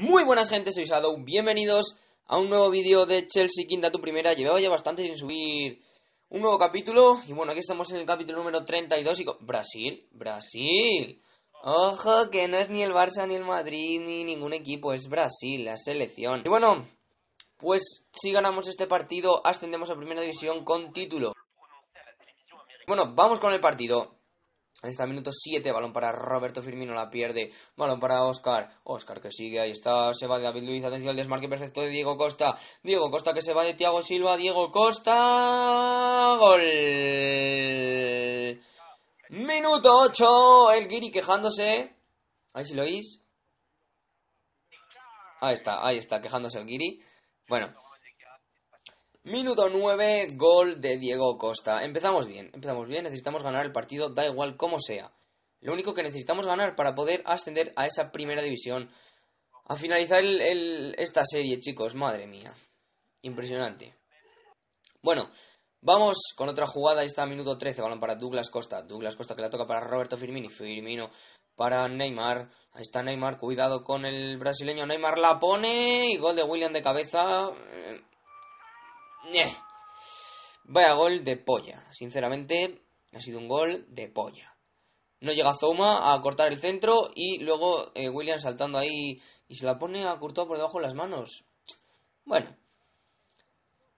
Muy buenas gente, soy Shadow, bienvenidos a un nuevo vídeo de Chelsea Quinta tu primera. Llevaba ya bastante sin subir un nuevo capítulo y bueno, aquí estamos en el capítulo número 32 y... Brasil, Brasil. Ojo, que no es ni el Barça, ni el Madrid, ni ningún equipo, es Brasil, la selección. Y bueno, pues si ganamos este partido, ascendemos a primera división con título. Bueno, vamos con el partido. Ahí está, minuto 7, balón para Roberto Firmino, la pierde. Balón para Oscar. Oscar que sigue, ahí está, se va de David Luiz. Atención al desmarque perfecto de Diego Costa. Diego Costa que se va de Tiago Silva. Diego Costa. Gol. Minuto 8, el Guiri quejándose. Ahí si lo oís. Ahí está, ahí está, quejándose el Guiri. Bueno, Minuto 9, gol de Diego Costa. Empezamos bien, empezamos bien, necesitamos ganar el partido, da igual cómo sea. Lo único que necesitamos ganar para poder ascender a esa primera división. A finalizar esta serie, chicos, madre mía. Impresionante. Bueno, vamos con otra jugada. Ahí está, minuto 13, balón para Douglas Costa. Douglas Costa que la toca para Roberto Firmino. Firmino para Neymar. Ahí está Neymar, cuidado con el brasileño. Neymar la pone y gol de William de cabeza. Eh. Vaya gol de polla. Sinceramente, ha sido un gol de polla. No llega Zuma a cortar el centro y luego eh, William saltando ahí y se la pone a curto por debajo las manos. Bueno.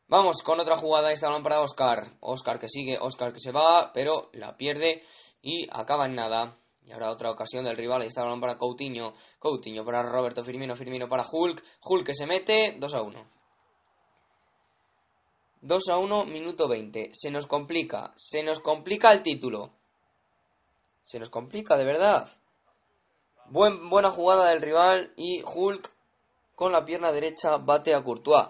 Vamos con otra jugada. Esta balón para Oscar. Oscar que sigue, Oscar que se va, pero la pierde y acaba en nada. Y ahora otra ocasión del rival. Ahí está balón para Coutinho. Coutinho para Roberto Firmino. Firmino para Hulk. Hulk que se mete. 2 a 1. 2 a 1, minuto 20, Se nos complica. Se nos complica el título. Se nos complica, de verdad. buena jugada del rival y Hulk con la pierna derecha bate a Courtois.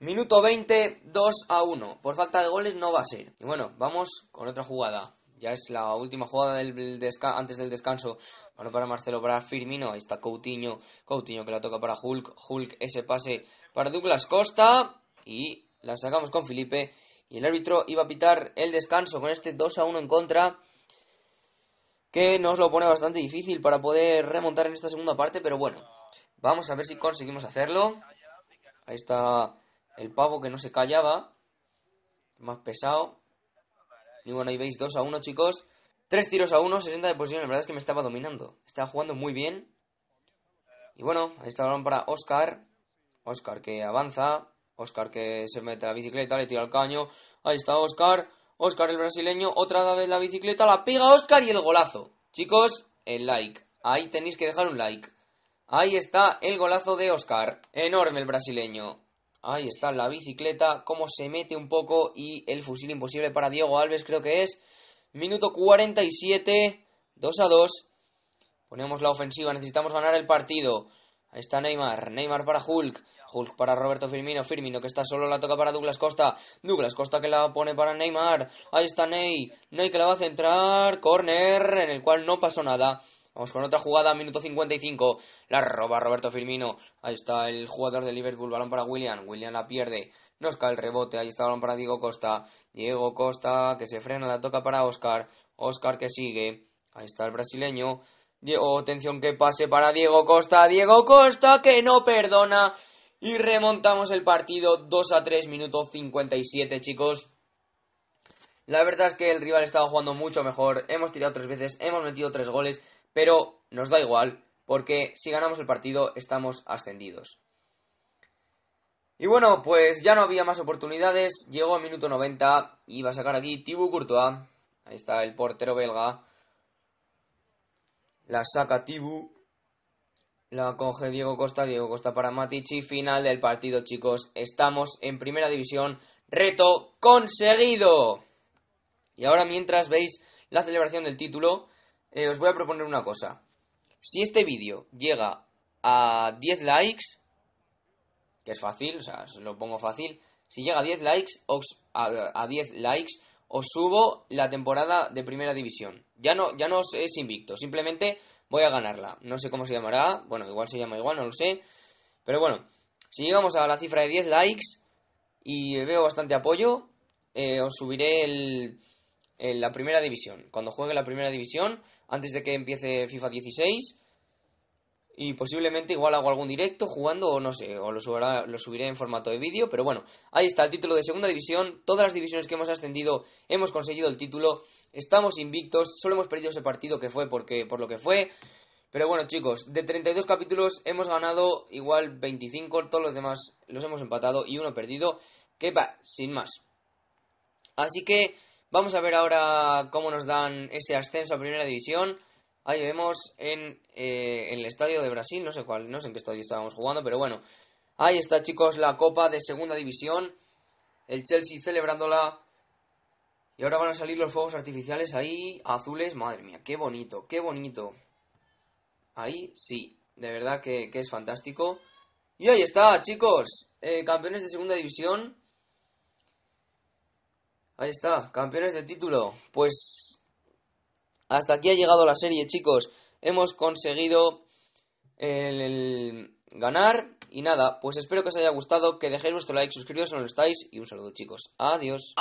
Minuto 20, 2 a 1. Por falta de goles no va a ser. Y bueno, vamos con otra jugada. Ya es la última jugada del antes del descanso. Bueno, para Marcelo, para Firmino. Ahí está Coutinho. Coutinho que la toca para Hulk. Hulk ese pase para Douglas Costa. Y la sacamos con Felipe y el árbitro iba a pitar el descanso con este 2 a 1 en contra que nos lo pone bastante difícil para poder remontar en esta segunda parte, pero bueno, vamos a ver si conseguimos hacerlo. Ahí está el pavo que no se callaba, más pesado. Y bueno, ahí veis 2 a 1, chicos. tres tiros a 1, 60 de posición, la verdad es que me estaba dominando. Estaba jugando muy bien. Y bueno, ahí está el balón para Oscar. Oscar que avanza. Oscar que se mete la bicicleta, le tira el caño. Ahí está Oscar. Oscar el brasileño. Otra vez la bicicleta, la pega Oscar y el golazo. Chicos, el like. Ahí tenéis que dejar un like. Ahí está el golazo de Oscar. Enorme el brasileño. Ahí está la bicicleta, cómo se mete un poco y el fusil imposible para Diego Alves creo que es. Minuto 47, 2 a 2. Ponemos la ofensiva, necesitamos ganar el partido. Ahí está Neymar. Neymar para Hulk. Hulk para Roberto Firmino. Firmino que está solo, la toca para Douglas Costa. Douglas Costa que la pone para Neymar. Ahí está Ney. Ney que la va a centrar. Corner en el cual no pasó nada. Vamos con otra jugada, minuto 55. La roba Roberto Firmino. Ahí está el jugador de Liverpool. Balón para William. William la pierde. Nos cae el rebote. Ahí está balón para Diego Costa. Diego Costa que se frena, la toca para Oscar. Oscar que sigue. Ahí está el brasileño. Diego, oh, atención que pase para Diego Costa. Diego Costa que no perdona. Y remontamos el partido 2 a 3, minuto 57, chicos. La verdad es que el rival estaba jugando mucho mejor. Hemos tirado tres veces, hemos metido tres goles. Pero nos da igual, porque si ganamos el partido estamos ascendidos. Y bueno, pues ya no había más oportunidades. Llegó el minuto 90 y va a sacar aquí Thibaut Courtois. Ahí está el portero belga. La saca Tibu. La coge Diego Costa, Diego Costa para Matici. Final del partido, chicos. Estamos en primera división. Reto conseguido. Y ahora mientras veis la celebración del título, eh, os voy a proponer una cosa. Si este vídeo llega a 10 likes, que es fácil, o sea, os lo pongo fácil, si llega a 10 likes, a 10 likes, os subo la temporada de primera división. Ya no, ya no es invicto, simplemente voy a ganarla. No sé cómo se llamará, bueno, igual se llama igual, no lo sé. Pero bueno, si llegamos a la cifra de 10 likes y veo bastante apoyo, eh, os subiré el, la primera división. Cuando juegue la primera división, antes de que empiece FIFA 16, y posiblemente igual hago algún directo jugando o no sé, o lo, lo subiré en formato de vídeo, pero bueno, ahí está el título de segunda división, todas las divisiones que hemos ascendido hemos conseguido el título, estamos invictos, solo hemos perdido ese partido que fue porque, por lo que fue, pero bueno chicos, de 32 capítulos hemos ganado igual 25, todos los demás los hemos empatado y uno perdido, que va, sin más. Así que vamos a ver ahora cómo nos dan ese ascenso a primera división. Ahí vemos eh, en, el estadio de Brasil, no sé cuál, no sé en qué estadio estábamos jugando, pero bueno. Ahí está, chicos, la Copa de Segunda División. El Chelsea celebrándola. Y ahora van a salir los fuegos artificiales ahí, azules. Madre mía, qué bonito, qué bonito. Ahí sí, de verdad que, es fantástico. Y ahí está, chicos, eh, campeones de Segunda División. Ahí está, campeones de título. Pues hasta aquí ha llegado la serie, chicos. Hemos conseguido el, ganar. Y nada, pues espero que os haya gustado, que dejéis vuestro like, suscribiros si no lo estáis. Y un saludo, chicos. Adiós.